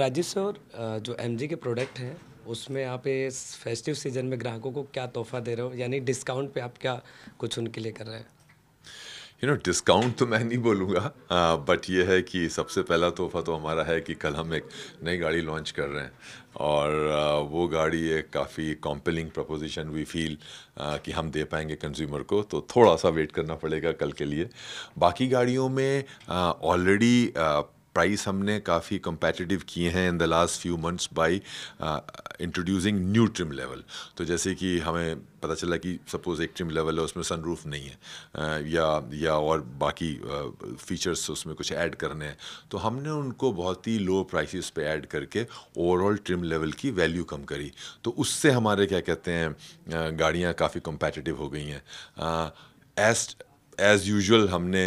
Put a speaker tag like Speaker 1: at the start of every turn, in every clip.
Speaker 1: Rajesh sir जो M के product हैं उसमें आप इस फेस्टिव सीजन में ग्राहकों को क्या तोहफा दे रहे हो यानी डिस्काउंट पे आप क्या कुछ उनके लिए कर रहे हैं
Speaker 2: यू नो डिस्काउंट तो मैं नहीं बोलूँगा बट ये है कि सबसे पहला तोहफा तो हमारा है कि कल हम एक नई गाड़ी लॉन्च कर रहे हैं और आ, वो गाड़ी एक काफ़ी कॉम्पेलिंग प्रपोजिशन वी फील कि हम दे पाएंगे कंज्यूमर को तो थोड़ा सा वेट करना पड़ेगा कल के लिए बाकी गाड़ियों में ऑलरेडी प्राइस हमने काफ़ी कंपेटिटिव किए हैं in the last few months by introducing new trim level तो जैसे कि हमें पता चला कि सपोज़ एक ट्रिम लेवल है उसमें सनरूफ नहीं है uh, या या और बाकी फीचर्स uh, उसमें कुछ ऐड करने हैं तो हमने उनको बहुत ही लो प्राइसेस पे ऐड करके ओवरऑल ट्रिम लेवल की वैल्यू कम करी तो उससे हमारे क्या कहते हैं uh, गाड़ियाँ काफ़ी कंपेटिटिव हो गई हैं एज एज़ यूजल हमने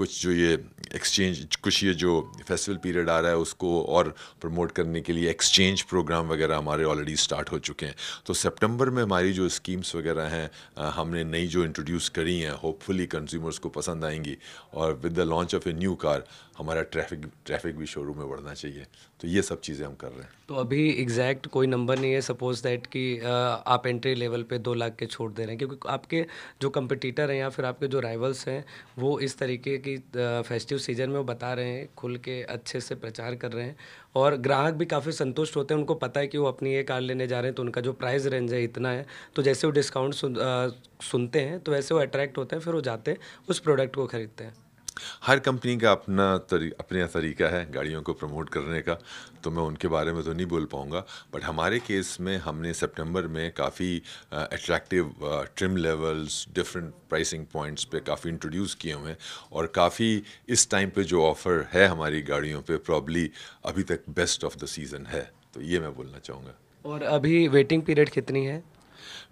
Speaker 2: कुछ जो ये एक्सचेंज कुछ ये जो फेस्टिवल पीरियड आ रहा है उसको और प्रमोट करने के लिए एक्सचेंज प्रोग्राम वगैरह हमारे ऑलरेडी स्टार्ट हो चुके हैं तो सितंबर में हमारी जो स्कीम्स वगैरह हैं हमने नई जो इंट्रोड्यूस करी हैं होपफुली कंज्यूमर्स को पसंद आएंगी और with the launch of a new car हमारा ट्रैफिक ट्रैफिक भी शोरूम में बढ़ना चाहिए तो ये सब चीज़ें हम कर रहे हैं
Speaker 1: तो अभी एग्जैक्ट कोई नंबर नहीं है सपोज दैट कि आप एंट्री लेवल पे दो लाख के छोड़ दे रहे हैं क्योंकि आपके जो कंपटीटर हैं या फिर आपके जो राइवल्स हैं वो इस तरीके की क्योंकि फेस्टिव सीजन में वो बता रहे हैं खुल के अच्छे से प्रचार कर रहे हैं और ग्राहक भी काफ़ी संतुष्ट होते हैं उनको पता है कि वो अपनी ये कार लेने जा रहे हैं तो उनका जो प्राइस रेंज है इतना है तो जैसे वो डिस्काउंट सुन, आ, सुनते हैं तो वैसे वो अट्रैक्ट होते हैं फिर वो जाते हैं उस प्रोडक्ट को खरीदते हैं
Speaker 2: हर कंपनी का अपना तरी, अपना तरीका है गाड़ियों को प्रमोट करने का तो मैं उनके बारे में तो नहीं बोल पाऊँगा बट हमारे केस में हमने सितंबर में काफ़ी attractive trim levels different pricing points पे काफ़ी इंट्रोड्यूस किए हुए हैं और काफ़ी इस टाइम पे जो ऑफ़र है हमारी गाड़ियों पे प्रॉब्ली अभी तक बेस्ट ऑफ द सीज़न है तो ये मैं बोलना चाहूँगा
Speaker 1: और अभी वेटिंग पीरियड कितनी है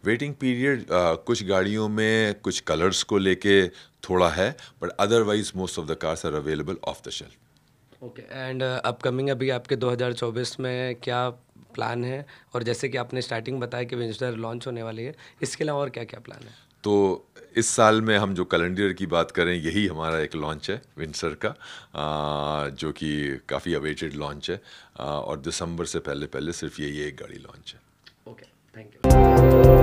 Speaker 2: वेटिंग पीरियड कुछ गाड़ियों में कुछ कलर्स को लेके थोड़ा है but otherwise most of the cars are available off the shelf
Speaker 1: okay and upcoming अभी आपके 2024 में क्या प्लान है और जैसे कि आपने स्टार्टिंग बताया कि विंस्टर लॉन्च होने वाली है इसके अलावा और क्या क्या प्लान है
Speaker 2: तो इस साल में हम जो कैलेंडर की बात करें यही हमारा एक लॉन्च है विंसर का आ, जो कि काफ़ी अवेटेड लॉन्च है आ, और दिसंबर से पहले पहले सिर्फ यही एक गाड़ी लॉन्च है ओके okay. Thank you.